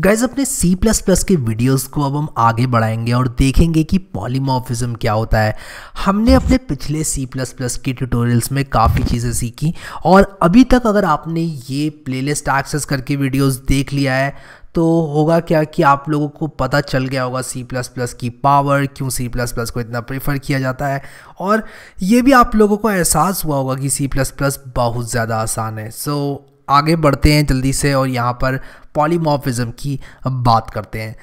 guys अपने C++ के videos को अब हम आगे बढ़ाएंगे और देखेंगे कि पॉलीमोफिज़म क्या होता है हमने अपने पिछले C++ के ट्यूटोरियल्स में काफ़ी चीज़ें सीखी और अभी तक अगर आपने ये प्लेलिस्ट एक्सेस करके वीडियोस देख लिया है तो होगा क्या कि आप लोगों को पता चल गया होगा C++ की पावर क्यों C++ को इतना प्रेफर किया जाता है और ये भी आप लोगों को एहसास हुआ होगा कि C++ बहुत ज़्यादा आसान है सो so, आगे बढ़ते हैं जल्दी से और यहाँ पर पॉलीमोफिज़म की बात करते हैं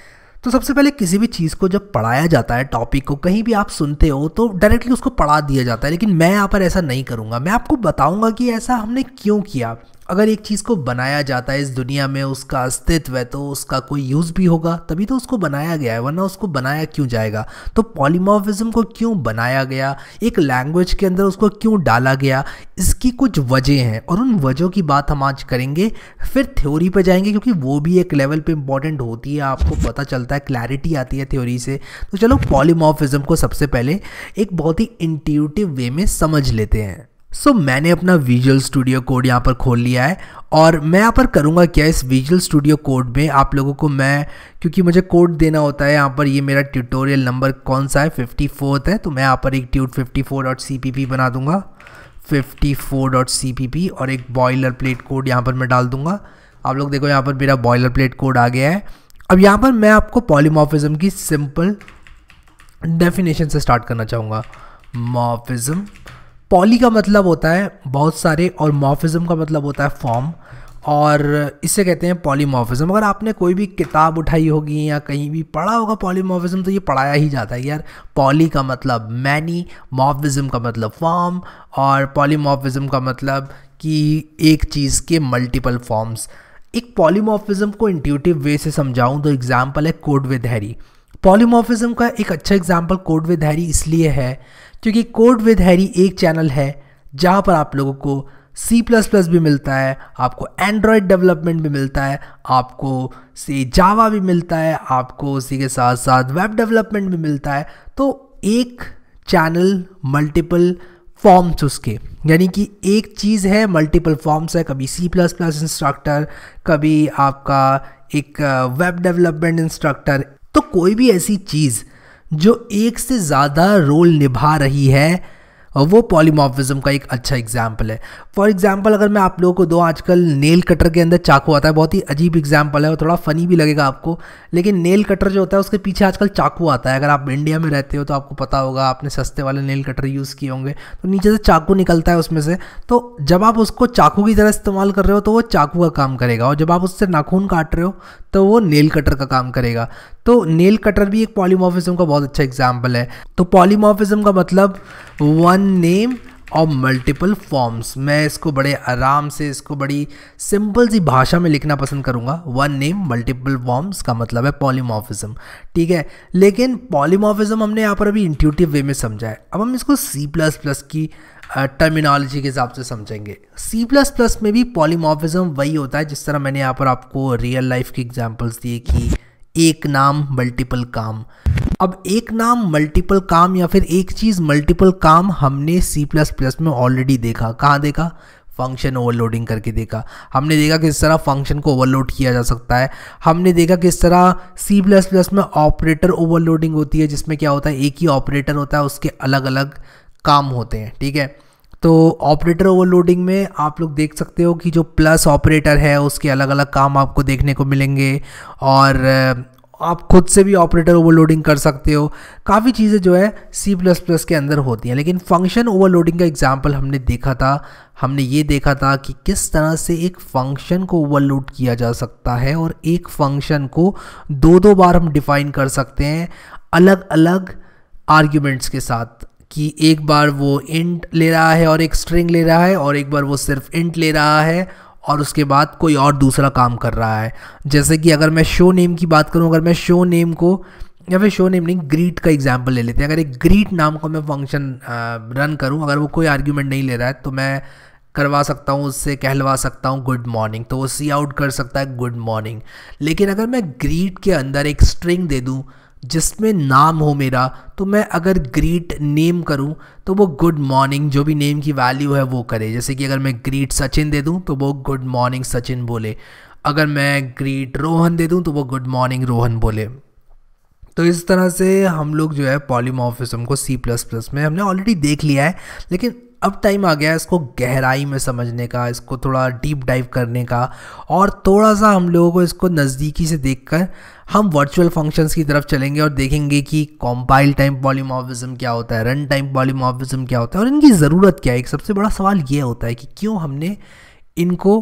तो सबसे पहले किसी भी चीज़ को जब पढ़ाया जाता है टॉपिक को कहीं भी आप सुनते हो तो डायरेक्टली उसको पढ़ा दिया जाता है लेकिन मैं यहाँ पर ऐसा नहीं करूँगा मैं आपको बताऊँगा कि ऐसा हमने क्यों किया अगर एक चीज़ को बनाया जाता है इस दुनिया में उसका अस्तित्व है तो उसका कोई यूज़ भी होगा तभी तो उसको बनाया गया है वरना उसको बनाया क्यों जाएगा तो पॉलीमॉर्फिज्म को क्यों बनाया गया एक लैंग्वेज के अंदर उसको क्यों डाला गया इसकी कुछ वजह हैं और उन वजहों की बात हम आज करेंगे फिर थ्योरी पर जाएंगे क्योंकि वो भी एक लेवल पर इंपॉर्टेंट होती है आपको पता चलता है क्लैरिटी आती है थ्योरी से तो चलो पॉलीमॉर्फिज्म को सबसे पहले एक बहुत ही इंट्यूटिव वे में समझ लेते हैं सो so, मैंने अपना विजुअल स्टूडियो कोड यहाँ पर खोल लिया है और मैं यहाँ पर करूँगा क्या इस विजुअल स्टूडियो कोड में आप लोगों को मैं क्योंकि मुझे कोड देना होता है यहाँ पर ये मेरा ट्यूटोरियल नंबर कौन सा है फिफ्टी फोर्थ है तो मैं यहाँ पर एक tut fifty four dot C P P बना दूँगा fifty four dot C P P और एक बॉयलर प्लेट कोड यहाँ पर मैं डाल दूँगा आप लोग देखो यहाँ पर मेरा बॉयलर प्लेट कोड आ गया है अब यहाँ पर मैं आपको पॉलीमॉफिज़म की सिंपल डेफिनेशन से स्टार्ट करना चाहूँगा मॉफिज़म पॉली का मतलब होता है बहुत सारे और मॉफिज़म का मतलब होता है फॉर्म और इसे कहते हैं पॉलीमॉर्फिज्म अगर आपने कोई भी किताब उठाई होगी या कहीं भी पढ़ा होगा पॉलीमॉर्फिज्म तो ये पढ़ाया ही जाता है यार पॉली का मतलब मैनी मॉर्फिज्म का मतलब फॉर्म और पॉलीमॉर्फिज्म का मतलब कि एक चीज़ के मल्टीपल फॉर्म्स एक पॉलीमॉर्फिज्म को इंट्यूटिव वे से समझाऊँ तो एग्ज़ाम्पल है कोड विद हैरी पॉलीमॉर्फिज्म का एक अच्छा एग्जाम्पल कोड विद हैरी इसलिए है क्योंकि कोड विद हैरी एक चैनल है जहाँ पर आप लोगों को सी प्लस प्लस भी मिलता है आपको एंड्रॉयड डेवलपमेंट भी मिलता है आपको से जावा भी मिलता है आपको उसी के साथ साथ वेब डेवलपमेंट भी मिलता है तो एक चैनल मल्टीपल फॉर्म्स उसके यानी कि एक चीज़ है मल्टीपल फॉर्म्स है कभी सी प्लस प्लस इंस्ट्रक्टर कभी आपका एक वेब डेवलपमेंट इंस्ट्रक्टर तो कोई भी ऐसी चीज़ जो एक से ज़्यादा रोल निभा रही है वो पॉलीमॉर्फिज्म का एक अच्छा एग्जाम्पल है फॉर एग्जाम्पल अगर मैं आप लोगों को दो आजकल नेल कटर के अंदर चाकू आता है बहुत ही अजीब एग्जाम्पल है और थोड़ा फनी भी लगेगा आपको लेकिन नेल कटर जो होता है उसके पीछे आजकल चाकू आता है अगर आप इंडिया में रहते हो तो आपको पता होगा आपने सस्ते वाले नेल कटर यूज़ किए होंगे तो नीचे से चाकू निकलता है उसमें से तो जब आप उसको चाकू की तरह इस्तेमाल कर रहे हो तो वो चाकू का काम करेगा और जब आप उससे नाखून काट रहे हो तो वो नेल कटर का काम करेगा तो नेल कटर भी एक पॉलीमॉर्फिज्म का बहुत अच्छा एग्जाम्पल है तो पॉलीमॉर्फिज्म का मतलब वन नेम और मल्टीपल फॉर्म्स मैं इसको बड़े आराम से इसको बड़ी सिंपल सी भाषा में लिखना पसंद करूँगा वन नेम मल्टीपल फॉर्म्स का मतलब है पॉलीमॉफिज्म ठीक है लेकिन पॉलीमॉफिज्म हमने यहाँ पर अभी इंट्यूटिव वे में समझा है अब हम इसको सी प्लस प्लस की टर्मिनोलॉजी के हिसाब से समझेंगे सी प्लस प्लस में भी पॉलीमॉफिज्म वही होता है जिस तरह मैंने यहाँ पर आपको रियल लाइफ के एग्जाम्पल्स दिए कि एक नाम मल्टीपल काम अब एक नाम मल्टीपल काम या फिर एक चीज़ मल्टीपल काम हमने सी प्लस प्लस में ऑलरेडी देखा कहाँ देखा फंक्शन ओवरलोडिंग करके देखा हमने देखा किस तरह फंक्शन को ओवरलोड किया जा सकता है हमने देखा किस तरह सी प्लस प्लस में ऑपरेटर ओवरलोडिंग होती है जिसमें क्या होता है एक ही ऑपरेटर होता है उसके अलग अलग काम होते हैं ठीक है तो ऑपरेटर ओवरलोडिंग में आप लोग देख सकते हो कि जो प्लस ऑपरेटर है उसके अलग अलग काम आपको देखने को मिलेंगे और आप खुद से भी ऑपरेटर ओवरलोडिंग कर सकते हो काफ़ी चीज़ें जो है सी प्लस प्लस के अंदर होती हैं लेकिन फंक्शन ओवरलोडिंग का एग्जाम्पल हमने देखा था हमने ये देखा था कि किस तरह से एक फंक्शन को ओवरलोड किया जा सकता है और एक फंक्शन को दो दो बार हम डिफाइन कर सकते हैं अलग अलग आर्ग्यूमेंट्स के साथ कि एक बार वो इंट ले रहा है और एक स्ट्रिंग ले रहा है और एक बार वो सिर्फ इंट ले रहा है और उसके बाद कोई और दूसरा काम कर रहा है जैसे कि अगर मैं शो नेम की बात करूँ अगर मैं शो नेम को या फिर शो नेम नहीं ग्रीट का एग्जाम्पल ले लेते हैं अगर एक ग्रीट नाम को मैं फंक्शन रन करूँ अगर वो कोई आर्ग्यूमेंट नहीं ले रहा है तो मैं करवा सकता हूँ उससे कहलवा सकता हूँ गुड मॉर्निंग तो वो सी आउट कर सकता है गुड मॉर्निंग लेकिन अगर मैं ग्रीट के अंदर एक स्ट्रिंग दे दूँ जिसमें नाम हो मेरा तो मैं अगर ग्रीट नेम करूं तो वो गुड मॉर्निंग जो भी नेम की वैल्यू है वो करे जैसे कि अगर मैं ग्रीट सचिन दे दूं तो वो गुड मॉर्निंग सचिन बोले अगर मैं ग्रीट रोहन दे दूं तो वो गुड मॉर्निंग रोहन बोले तो इस तरह से हम लोग जो है पॉलीमोफिसम को सी प्लस प्लस में हमने ऑलरेडी देख लिया है लेकिन अब टाइम आ गया इसको गहराई में समझने का इसको थोड़ा डीप डाइव करने का और थोड़ा सा हम लोगों को इसको नज़दीकी से देखकर हम वर्चुअल फंक्शंस की तरफ चलेंगे और देखेंगे कि कॉम्पाइल टाइम पॉलीमॉर्फिज्म क्या होता है रन टाइम पॉलीमॉर्फिज्म क्या होता है और इनकी ज़रूरत क्या है एक सबसे बड़ा सवाल ये होता है कि क्यों हमने इनको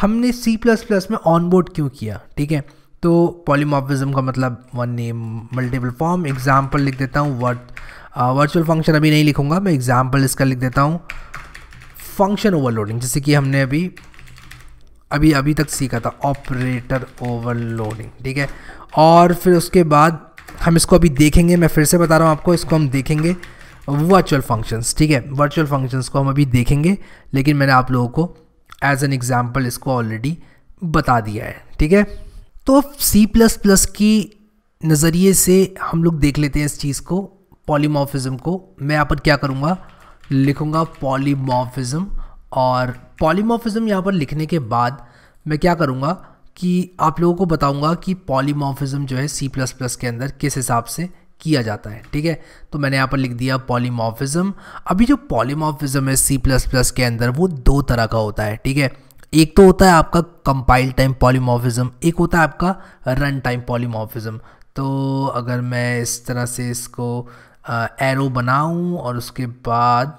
हमने सी प्लस प्लस में ऑनबोर्ड क्यों किया ठीक है तो पॉलीमॉर्फिज्म का मतलब one name multiple form example लिख देता हूँ वर्ड वर्चुअल uh, फंक्शन अभी नहीं लिखूँगा मैं एग्जाम्पल इसका लिख देता हूँ फंक्शन ओवरलोडिंग जैसे कि हमने अभी अभी अभी तक सीखा था ऑपरेटर ओवरलोडिंग ठीक है और फिर उसके बाद हम इसको अभी देखेंगे मैं फिर से बता रहा हूँ आपको इसको हम देखेंगे वर्चुअल फंक्शंस ठीक है वर्चुअल फंक्शंस को हम अभी देखेंगे लेकिन मैंने आप लोगों को एज एन एग्ज़ाम्पल इसको ऑलरेडी बता दिया है ठीक है तो सी प्लस प्लस की नज़रिए से हम लोग देख लेते हैं इस चीज़ को पॉलीमॉर्फिज्म को मैं यहाँ पर क्या करूँगा लिखूँगा पॉलीमॉर्फिज्म और पॉलीमॉर्फिज्म यहाँ पर लिखने के बाद मैं क्या करूँगा कि आप लोगों को बताऊँगा कि पॉलीमॉर्फिज्म जो है सी प्लस प्लस के अंदर किस हिसाब से किया जाता है ठीक है तो मैंने यहाँ पर लिख दिया पॉलीमॉर्फिज्म अभी जो पॉलीमॉर्फिज्म है सी प्लस प्लस के अंदर वो दो तरह का होता है ठीक है एक तो होता है आपका कंपाइल टाइम पॉलीमॉर्फिज्म एक होता है आपका रन टाइम पॉलीमॉर्फिज्म तो अगर मैं इस तरह से इसको एरो बनाऊं और उसके बाद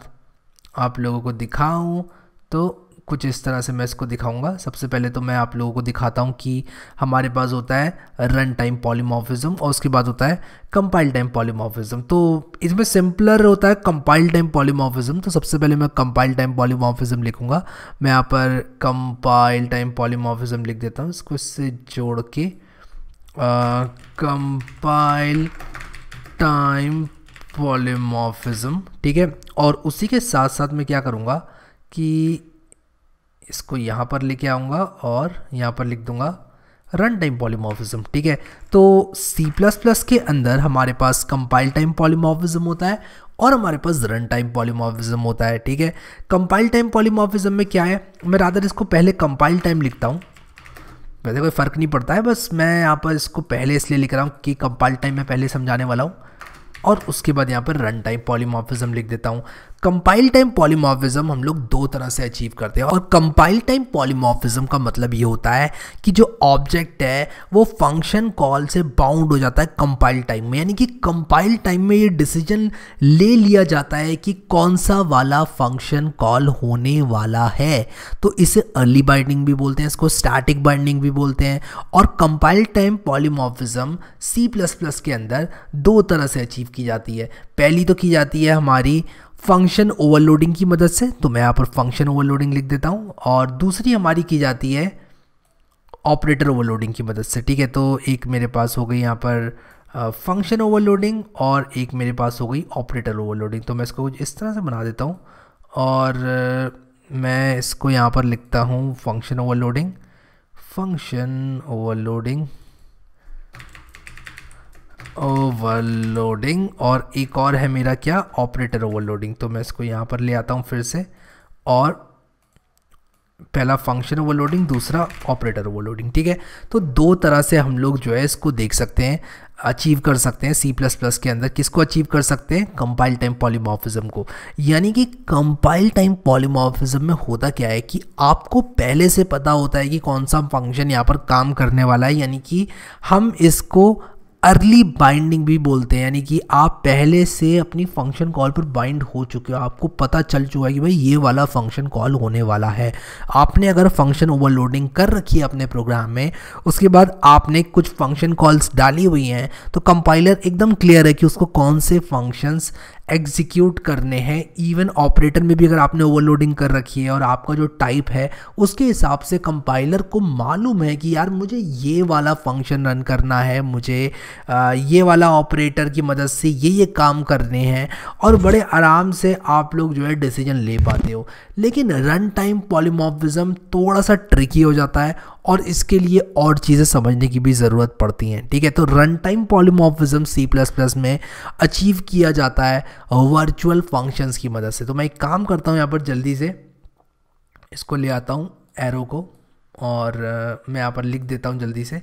आप लोगों को दिखाऊं तो कुछ इस तरह से मैं इसको दिखाऊंगा सबसे पहले तो मैं आप लोगों को दिखाता हूं कि हमारे पास होता है रन टाइम पॉलीमॉर्फिज्म और उसके बाद होता है कंपाइल टाइम पॉलीमॉर्फिज्म तो इसमें सिंपलर होता है कंपाइल टाइम पॉलीमॉर्फिज्म तो सबसे पहले मैं कंपाइल टाइम पॉलीमॉर्फिज्म लिखूंगा मैं यहाँ पर कंपाइल टाइम पॉलीमॉर्फिज्म लिख देता हूँ इसको इससे जोड़ के कंपाइल टाइम पॉलीमॉर्फिज्म ठीक है और उसी के साथ साथ मैं क्या करूँगा कि इसको यहाँ पर लेके आऊँगा और यहाँ पर लिख दूँगा रन टाइम पॉलीमॉर्फिज्म ठीक है तो C++ के अंदर हमारे पास कंपाइल टाइम पॉलीमॉर्फिज्म होता है और हमारे पास रन टाइम पॉलीमॉर्फिज्म होता है ठीक है कंपाइल टाइम पॉलीमॉर्फिज्म में क्या है मैं रादर इसको पहले कंपाइल टाइम लिखता हूँ वैसे कोई फ़र्क नहीं पड़ता है बस मैं यहाँ पर इसको पहले इसलिए लिख रहा हूँ कि कंपाइल टाइम मैं पहले समझाने वाला हूँ और उसके बाद यहाँ पर रन टाइम पॉलीमॉर्फिज्म लिख देता हूँ कंपाइल टाइम पॉलीमॉर्फिज्म हम लोग दो तरह से अचीव करते हैं और कंपाइल टाइम पॉलीमॉर्फिज्म का मतलब ये होता है कि जो ऑब्जेक्ट है वो फंक्शन कॉल से बाउंड हो जाता है कंपाइल टाइम में यानी कि कंपाइल टाइम में ये डिसीजन ले लिया जाता है कि कौन सा वाला फंक्शन कॉल होने वाला है तो इसे अर्ली बाइंडिंग भी बोलते हैं इसको स्टैटिक बाइंडिंग भी बोलते हैं और compile time polymorphism C plus plus के अंदर दो तरह से अचीव की जाती है पहली तो की जाती है हमारी फंक्शन ओवरलोडिंग की मदद से तो मैं यहाँ पर फंक्शन ओवरलोडिंग लिख देता हूँ और दूसरी हमारी की जाती है ऑपरेटर ओवरलोडिंग की मदद से ठीक है तो एक मेरे पास हो गई यहाँ पर फंक्शन ओवरलोडिंग और एक मेरे पास हो गई ऑपरेटर ओवरलोडिंग तो मैं इसको कुछ इस तरह से बना देता हूँ और मैं इसको यहाँ पर लिखता हूँ function overloading function overloading overloading और एक और है मेरा क्या ऑपरेटर ओवरलोडिंग तो मैं इसको यहाँ पर ले आता हूँ फिर से और पहला फंक्शन ओवरलोडिंग दूसरा ऑपरेटर ओवरलोडिंग ठीक है तो दो तरह से हम लोग जो है इसको देख सकते हैं अचीव कर सकते हैं सी प्लस प्लस के अंदर किसको अचीव कर सकते हैं कंपाइल टाइम पॉलीमॉर्फिज्म को यानी कि कंपाइल टाइम पॉलीमॉर्फिज्म में होता क्या है कि आपको पहले से पता होता है कि कौन सा फंक्शन यहाँ पर काम करने वाला है यानी कि हम इसको अर्ली बाइंडिंग भी बोलते हैं यानी कि आप पहले से अपनी फंक्शन कॉल पर बाइंड हो चुके हो आपको पता चल चुका है कि भाई ये वाला फंक्शन कॉल होने वाला है आपने अगर फंक्शन ओवरलोडिंग कर रखी है अपने प्रोग्राम में उसके बाद आपने कुछ फंक्शन कॉल्स डाली हुई हैं तो कंपाइलर एकदम क्लियर है कि उसको कौन से फंक्शंस एग्जीक्यूट करने हैं इवन ऑपरेटर में भी अगर आपने ओवरलोडिंग कर रखी है और आपका जो टाइप है उसके हिसाब से कंपाइलर को मालूम है कि यार मुझे ये वाला फंक्शन रन करना है मुझे ये वाला ऑपरेटर की मदद से ये ये काम करने हैं और बड़े आराम से आप लोग जो है डिसीजन ले पाते हो लेकिन रन टाइम पॉलीमॉर्फिज्म थोड़ा सा ट्रिकी हो जाता है और इसके लिए और चीज़ें समझने की भी ज़रूरत पड़ती हैं ठीक है तो run time polymorphism C plus plus में अचीव किया जाता है वर्चुअल फंक्शंस की मदद से तो मैं एक काम करता हूँ यहाँ पर जल्दी से इसको ले आता हूँ एरो को और मैं यहाँ पर लिख देता हूँ जल्दी से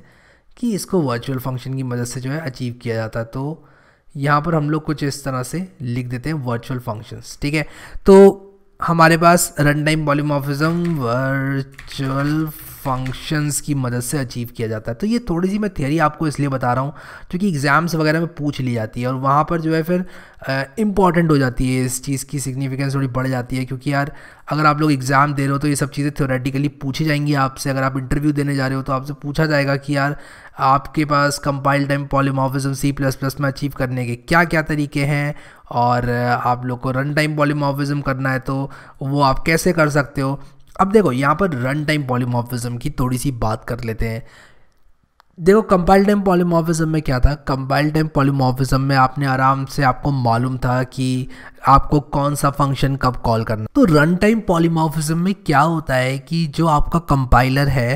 कि इसको वर्चुअल फंक्शन की मदद से जो है अचीव किया जाता है तो यहाँ पर हम लोग कुछ इस तरह से लिख देते हैं वर्चुअल फंक्शंस ठीक है तो हमारे पास run time polymorphism virtual functions की मदद से अचीव किया जाता है तो ये थोड़ी सी मैं थ्योरी आपको इसलिए बता रहा हूँ क्योंकि एग्ज़ाम्स वगैरह में पूछ ली जाती है और वहाँ पर जो है फिर इंपॉर्टेंट हो जाती है इस चीज़ की सिग्निफिकेंस थोड़ी बढ़ जाती है क्योंकि यार अगर आप लोग एग्ज़ाम दे रहे हो तो ये सब चीज़ें थ्योरेटिकली पूछी जाएंगी आपसे अगर आप इंटरव्यू देने जा रहे हो तो आपसे पूछा जाएगा कि यार आपके पास compile time polymorphism C plus plus में अचीव करने के क्या क्या तरीके हैं और आप लोग को रन टाइम पॉलीमॉर्फिज्म करना है तो वो आप कैसे कर सकते हो अब देखो यहाँ पर रन टाइम पॉलीमॉर्फिज्म की थोड़ी सी बात कर लेते हैं देखो कंपाइल टाइम पॉलीमॉर्फिज्म में क्या था कंपाइल टाइम पॉलीमॉर्फिज्म में आपने आराम से आपको मालूम था कि आपको कौन सा फंक्शन कब कॉल करना तो रन टाइम पॉलीमॉर्फिज्म में क्या होता है कि जो आपका कंपाइलर है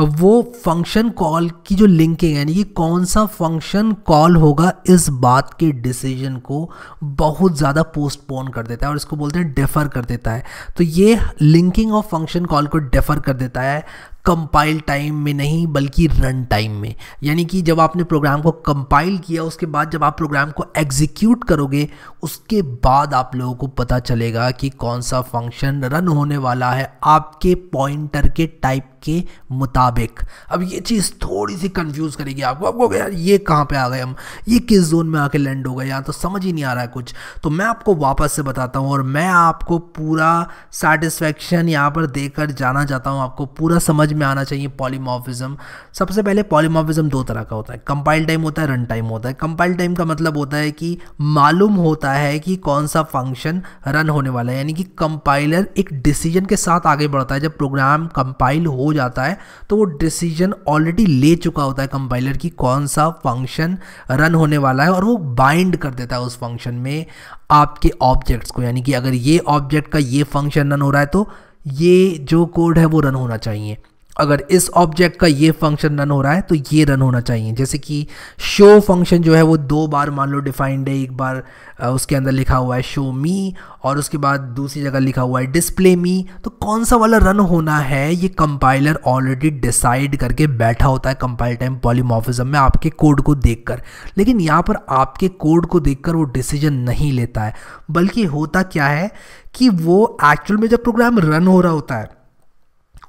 वो फंक्शन कॉल की जो लिंकिंग यानी कि कौन सा फंक्शन कॉल होगा इस बात के डिसीजन को बहुत ज़्यादा पोस्टपोन कर देता है और इसको बोलते हैं डेफर कर देता है तो ये लिंकिंग ऑफ फंक्शन कॉल को डेफर कर देता है कंपाइल टाइम में नहीं बल्कि रन टाइम में यानी कि जब आपने प्रोग्राम को कंपाइल किया उसके बाद जब आप प्रोग्राम को एग्जीक्यूट करोगे उसके बाद आप लोगों को पता चलेगा कि कौन सा फंक्शन रन होने वाला है आपके पॉइंटर के टाइप के मुताबिक अब ये चीज़ थोड़ी सी कंफ्यूज करेगी आपको आपको यार ये कहाँ पे आ गए हम ये किस जोन में आके लैंड हो गए यहाँ तो समझ ही नहीं आ रहा है कुछ तो मैं आपको वापस से बताता हूँ और मैं आपको पूरा सेटिस्फेक्शन यहाँ पर देकर जाना चाहता हूँ आपको पूरा समझ में आना चाहिए पॉलीमॉफिज्म सबसे पहले पॉलीमॉफिज्म दो तरह का होता है कंपाइल टाइम होता है रन टाइम होता है कंपाइल टाइम का मतलब होता है कि मालूम होता है कि कौन सा फंक्शन रन होने वाला है यानी कि कंपाइलर एक डिसीजन के साथ आगे बढ़ता है जब प्रोग्राम कंपाइल हो जाता है तो वो डिसीजन ऑलरेडी ले चुका होता है कंपाइलर की कौन सा फंक्शन रन होने वाला है और वो बाइंड कर देता है उस फंक्शन में आपके ऑब्जेक्ट्स को यानी कि अगर ये ऑब्जेक्ट का ये फंक्शन रन हो रहा है तो ये जो कोड है वो रन होना चाहिए अगर इस ऑब्जेक्ट का ये फंक्शन रन हो रहा है तो ये रन होना चाहिए जैसे कि शो फंक्शन जो है वो दो बार मान लो डिफाइंड है एक बार उसके अंदर लिखा हुआ है शो मी और उसके बाद दूसरी जगह लिखा हुआ है डिस्प्ले मी तो कौन सा वाला रन होना है ये कंपाइलर ऑलरेडी डिसाइड करके बैठा होता है कंपाइल टाइम पॉलीमोफिज़म में आपके कोड को कर लेकिन यहाँ पर आपके कोड को देख वो डिसीजन नहीं लेता है बल्कि होता क्या है कि वो एक्चुअल में जब प्रोग्राम रन हो रहा होता है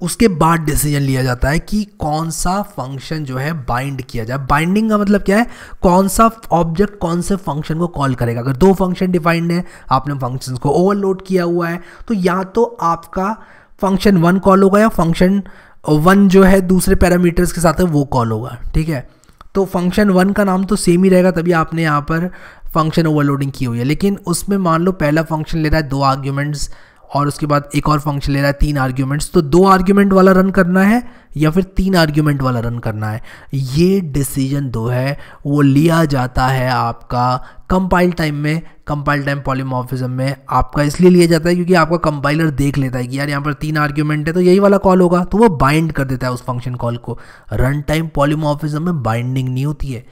उसके बाद डिसीजन लिया जाता है कि कौन सा फंक्शन जो है बाइंड किया जाए बाइंडिंग का मतलब क्या है कौन सा ऑब्जेक्ट कौन से फंक्शन को कॉल करेगा अगर दो फंक्शन डिफाइंड है आपने फंक्शन को ओवरलोड किया हुआ है तो या तो आपका फंक्शन वन कॉल होगा या फंक्शन वन जो है दूसरे पैरामीटर्स के साथ है वो कॉल होगा ठीक है तो फंक्शन वन का नाम तो सेम ही रहेगा तभी आपने यहाँ पर फंक्शन ओवरलोडिंग की हुई है लेकिन उसमें मान लो पहला फंक्शन ले रहा है दो आर्ग्यूमेंट्स और उसके बाद एक और फंक्शन ले रहा है तीन आर्ग्यूमेंट्स तो दो आर्ग्यूमेंट वाला रन करना है या फिर तीन आर्ग्यूमेंट वाला रन करना है ये डिसीजन दो है वो लिया जाता है आपका कंपाइल टाइम में कंपाइल टाइम पॉलीमॉर्फिज्म में आपका इसलिए लिया जाता है क्योंकि आपका कंपाइलर देख लेता है कि यार यहाँ पर तीन आर्ग्यूमेंट है तो यही वाला कॉल होगा तो वो बाइंड कर देता है उस फंक्शन कॉल को रन टाइम पॉलीमॉर्फिज्म में बाइंडिंग नहीं होती है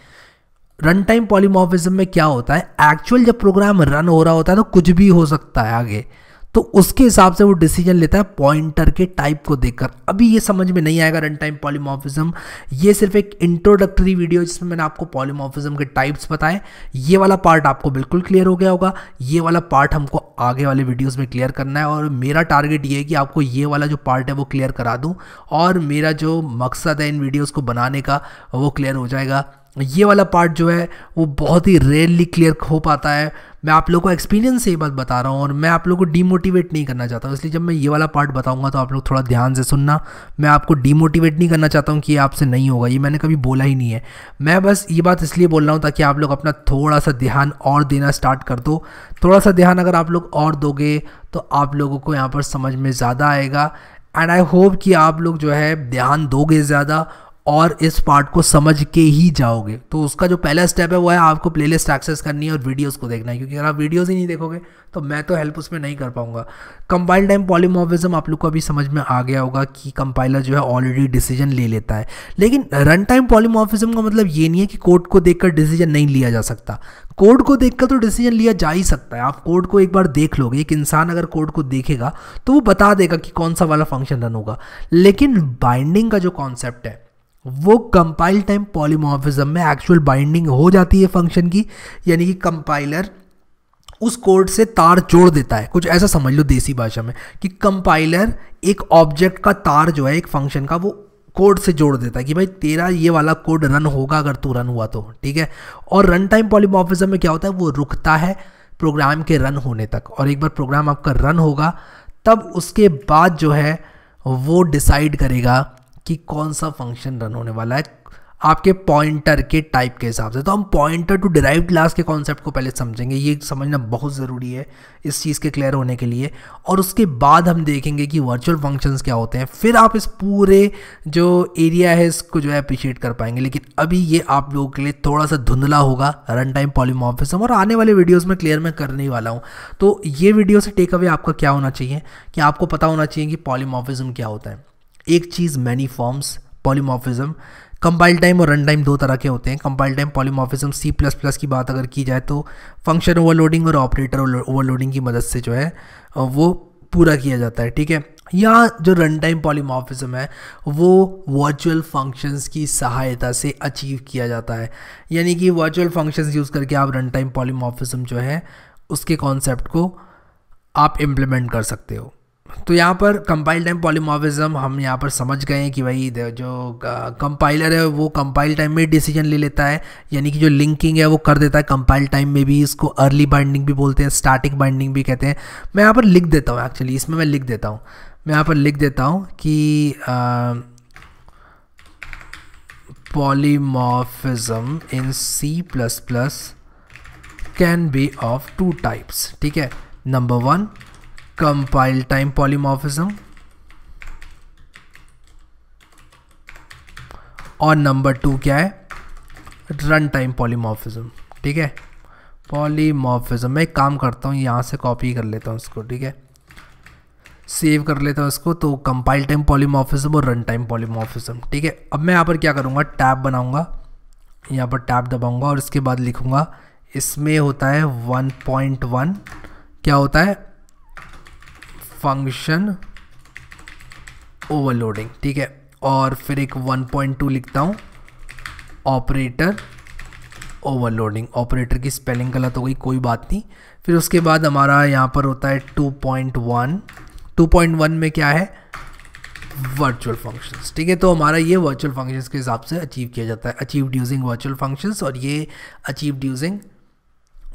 रन टाइम पॉलीमोफिज्म में क्या होता है एक्चुअल जब प्रोग्राम रन हो रहा होता है तो कुछ भी हो सकता है आगे तो उसके हिसाब से वो डिसीजन लेता है पॉइंटर के टाइप को देखकर अभी ये समझ में नहीं आएगा रन टाइम पॉलीमोफिज्म ये सिर्फ एक इंट्रोडक्टरी वीडियो जिसमें मैंने आपको पॉलीमोफिज्म के टाइप्स बताए ये वाला पार्ट आपको बिल्कुल क्लियर हो गया होगा ये वाला पार्ट हमको आगे वाले वीडियोज़ में क्लियर करना है और मेरा टारगेट ये है कि आपको ये वाला जो पार्ट है वो क्लियर करा दूँ और मेरा जो मकसद है इन वीडियोज़ को बनाने का वो क्लियर हो जाएगा ये वाला पार्ट जो है वो बहुत ही रेयरली क्लियर हो पाता है मैं आप लोगों को एक्सपीरियंस से ये बात बता रहा हूँ और मैं आप लोगों को डीमोटिवेट नहीं करना चाहता हूँ इसलिए जब मैं ये वाला पार्ट बताऊँगा तो आप लोग थोड़ा ध्यान से सुनना मैं आपको डीमोटिवेट नहीं करना चाहता हूँ कि ये आपसे नहीं होगा ये मैंने कभी बोला ही नहीं है मैं बस ये बात इसलिए बोल रहा हूँ ताकि आप लोग अपना थोड़ा सा ध्यान और देना स्टार्ट कर दो थोड़ा सा ध्यान अगर आप लोग और दोगे तो आप लोगों को यहाँ पर समझ में ज़्यादा आएगा एंड आई होप कि आप लोग जो है ध्यान दोगे ज़्यादा और इस पार्ट को समझ के ही जाओगे तो उसका जो पहला स्टेप है वो है आपको प्लेलिस्ट एक्सेस करनी है और वीडियोस को देखना है क्योंकि अगर आप वीडियोस ही नहीं देखोगे तो मैं तो हेल्प उसमें नहीं कर पाऊंगा कंपाइल टाइम पॉलीमोविज्म आप लोग को अभी समझ में आ गया होगा कि कंपाइलर जो है ऑलरेडी डिसीजन ले लेता है लेकिन रन टाइम पॉलीमोविज्म का मतलब ये नहीं है कि कोड को देखकर डिसीजन नहीं लिया जा सकता कोड को देखकर तो डिसीजन लिया जा ही सकता है आप कोड को एक बार देख लोगे एक इंसान अगर कोड को देखेगा तो वो बता देगा कि कौन सा वाला फंक्शन रन होगा लेकिन बाइंडिंग का जो कॉन्सेप्ट है वो कंपाइल टाइम पॉलीमोफिज्म में एक्चुअल बाइंडिंग हो जाती है फंक्शन की यानी कि कंपाइलर उस कोड से तार जोड़ देता है कुछ ऐसा समझ लो देसी भाषा में कि कंपाइलर एक ऑब्जेक्ट का तार जो है एक फंक्शन का वो कोड से जोड़ देता है कि भाई तेरा ये वाला कोड रन होगा अगर तू रन हुआ तो ठीक है और रन टाइम पॉलीमोफिज्म में क्या होता है वो रुकता है प्रोग्राम के रन होने तक और एक बार प्रोग्राम आपका रन होगा तब उसके बाद जो है वो डिसाइड करेगा कि कौन सा फंक्शन रन होने वाला है आपके पॉइंटर के टाइप के हिसाब से तो हम पॉइंटर टू डिराइव क्लास के कॉन्सेप्ट को पहले समझेंगे ये समझना बहुत ज़रूरी है इस चीज़ के क्लियर होने के लिए और उसके बाद हम देखेंगे कि वर्चुअल फंक्शंस क्या होते हैं फिर आप इस पूरे जो एरिया है इसको जो है अप्रिशिएट कर पाएंगे लेकिन अभी ये आप लोगों के लिए थोड़ा सा धुंधला होगा रन टाइम पॉलीमोफिसम और आने वाले वीडियोज़ में क्लियर मैं करने वाला हूँ तो ये वीडियो से टेक अवे आपका क्या होना चाहिए कि आपको पता होना चाहिए कि पॉलीमोफिज़म क्या होता है एक चीज़ many forms polymorphism compile time और रन टाइम दो तरह के होते हैं compile time polymorphism C plus plus की बात अगर की जाए तो फंक्शन ओवरलोडिंग और ऑपरेटर ओवरलोडिंग की मदद से जो है वो पूरा किया जाता है ठीक है या जो रन टाइम पॉलीमॉर्फिज्म है वो वर्चुअल फंक्शंस की सहायता से अचीव किया जाता है यानी कि वर्चुअल फंक्शंस यूज़ करके आप रन टाइम पॉलीमॉर्फिज्म जो है उसके कॉन्सेप्ट को आप इम्प्लीमेंट कर सकते हो तो यहाँ पर कंपाइल टाइम पॉलीमॉर्फिज्म हम यहाँ पर समझ गए हैं कि भाई जो कंपाइलर है वो कंपाइल टाइम में डिसीजन ले लेता है यानी कि जो लिंकिंग है वो कर देता है कंपाइल टाइम में भी इसको अर्ली बाइंडिंग भी बोलते हैं स्टार्टिंग बाइंडिंग भी कहते हैं मैं यहाँ पर लिख देता हूँ एक्चुअली इसमें मैं लिख देता हूँ मैं यहाँ पर लिख देता हूँ कि polymorphism in C plus plus can be of two types ठीक है number one compile time polymorphism और नंबर टू क्या है रन टाइम पॉलीमॉर्फिज्म ठीक है पॉलीमॉर्फिज्म मैं एक काम करता हूँ यहाँ से कॉपी कर लेता हूँ उसको ठीक है सेव कर लेता हूँ इसको तो कंपाइल टाइम पॉलीमॉर्फिज्म और रन टाइम पॉलीमॉर्फिज्म ठीक है अब मैं यहाँ पर क्या करूँगा टैब बनाऊँगा यहाँ पर टैब दबाऊँगा और इसके बाद लिखूँगा इसमें होता है वन क्या होता है फंक्शन ओवरलोडिंग ठीक है और फिर एक 1.2 लिखता हूँ ऑपरेटर ओवरलोडिंग ऑपरेटर की स्पेलिंग गलत हो गई कोई बात नहीं फिर उसके बाद हमारा यहाँ पर होता है 2.1 2.1 में क्या है वर्चुअल फंक्शंस ठीक है तो हमारा ये वर्चुअल फंक्शंस के हिसाब से अचीव किया जाता है अचीव यूजिंग वर्चुअल फंक्शंस और ये अचीव यूजिंग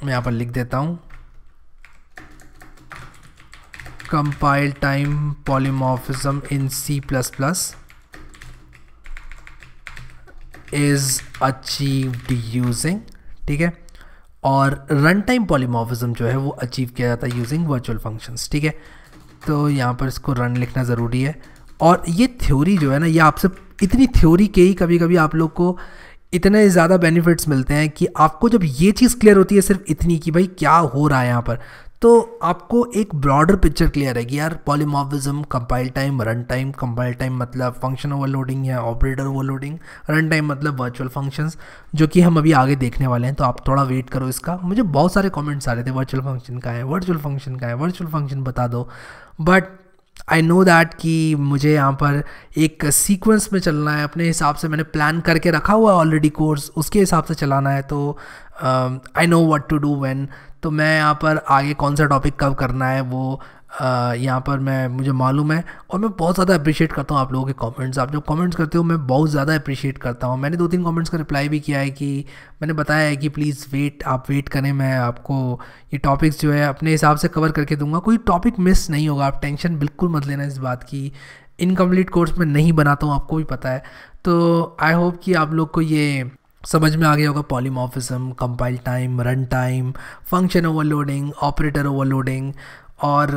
मैं यहाँ पर लिख देता हूँ compile time polymorphism in C++ is achieved using ठीक है और रन टाइम पॉलीमोफिज्म जो है वो अचीव किया जाता है यूजिंग वर्चुअल फंक्शंस ठीक है तो यहाँ पर इसको रन लिखना ज़रूरी है और ये थ्योरी जो है ना ये आपसे इतनी थ्योरी के ही कभी कभी आप लोग को इतने ज़्यादा बेनिफिट्स मिलते हैं कि आपको जब ये चीज़ क्लियर होती है सिर्फ इतनी कि भाई क्या हो रहा है यहाँ पर तो आपको एक ब्रॉडर पिक्चर क्लियर है कि यार polymorphism compile time run time compile time मतलब फंक्शन ओवरलोडिंग या ऑपरेटर ओवरलोडिंग रन टाइम मतलब वर्चुअल फंक्शंस जो कि हम अभी आगे देखने वाले हैं तो आप थोड़ा वेट करो इसका मुझे बहुत सारे कमेंट्स आ रहे थे वर्चुअल फंक्शन का है वर्चुअल फंक्शन का है वर्चुअल फंक्शन बता दो बट आई नो दैट कि मुझे यहाँ पर एक सीक्वेंस में चलना है अपने हिसाब से मैंने प्लान करके रखा हुआ है ऑलरेडी कोर्स उसके हिसाब से चलाना है तो I know what to do when तो मैं यहाँ पर आगे कौन सा टॉपिक कब करना है वो यहाँ पर मैं मुझे मालूम है और मैं बहुत ज़्यादा अप्रिशिएट करता हूँ आप लोगों के कमेंट्स आप जो कमेंट्स करते हो मैं बहुत ज़्यादा अप्रिशिएट करता हूँ मैंने दो तीन कमेंट्स का रिप्लाई भी किया है कि मैंने बताया है कि प्लीज़ वेट आप वेट करें मैं आपको ये टॉपिक्स जो है अपने हिसाब से कवर करके दूंगा कोई टॉपिक मिस नहीं होगा आप टेंशन बिल्कुल मत लेना इस बात की इनकम्प्लीट कोर्स में नहीं बनाता हूँ आपको भी पता है तो आई होप कि आप लोग को ये समझ में आ गया होगा polymorphism compile time run time function overloading operator overloading और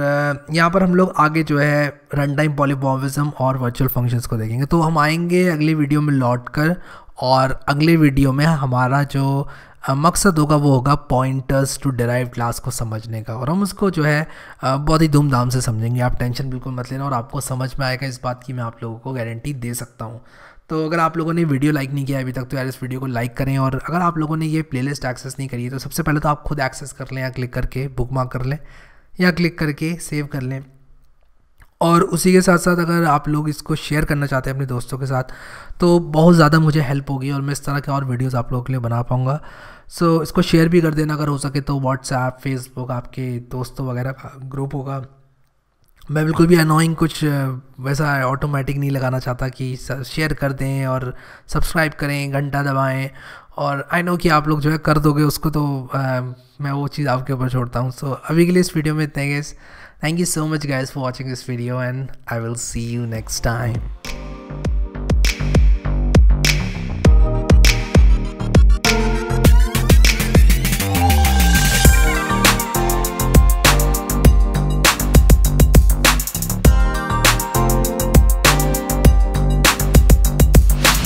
यहाँ पर हम लोग आगे जो है रन टाइम पॉलीबॉविज़म और वर्चुअल फंक्शंस को देखेंगे तो हम आएंगे अगली वीडियो में लौट कर और अगले वीडियो में हमारा जो मकसद होगा वो होगा पॉइंटर्स टू डेराइव क्लास को समझने का और हम उसको जो है बहुत ही धूमधाम से समझेंगे आप टेंशन बिल्कुल मत लेना और आपको समझ में आएगा इस बात की मैं आप लोगों को गारंटी दे सकता हूँ तो अगर आप लोगों ने वीडियो लाइक नहीं किया अभी तक तो यार इस वीडियो को लाइक करें और अगर आप लोगों ने ये प्लेलिस्ट एक्सेस नहीं करी है तो सबसे पहले तो आप खुद एक्सेस कर लें या क्लिक करके बुक मार्क कर लें या क्लिक करके सेव कर लें और उसी के साथ साथ अगर आप लोग इसको शेयर करना चाहते हैं अपने दोस्तों के साथ तो बहुत ज़्यादा मुझे हेल्प होगी और मैं इस तरह के और वीडियोस आप लोगों के लिए बना पाऊँगा सो so, इसको शेयर भी कर देना अगर हो सके तो व्हाट्सएप फेसबुक आपके दोस्तों वगैरह का ग्रुप होगा मैं बिल्कुल भी अनोइंग कुछ वैसा ऑटोमेटिक नहीं लगाना चाहता कि शेयर कर दें और सब्सक्राइब करें घंटा दबाएं और आई नो कि आप लोग जो है कर दोगे उसको तो आ, मैं वो चीज़ आपके ऊपर छोड़ता हूँ सो so, अभी के लिए इस वीडियो में इतने गए thank you so much guys for watching this video and I will see you next time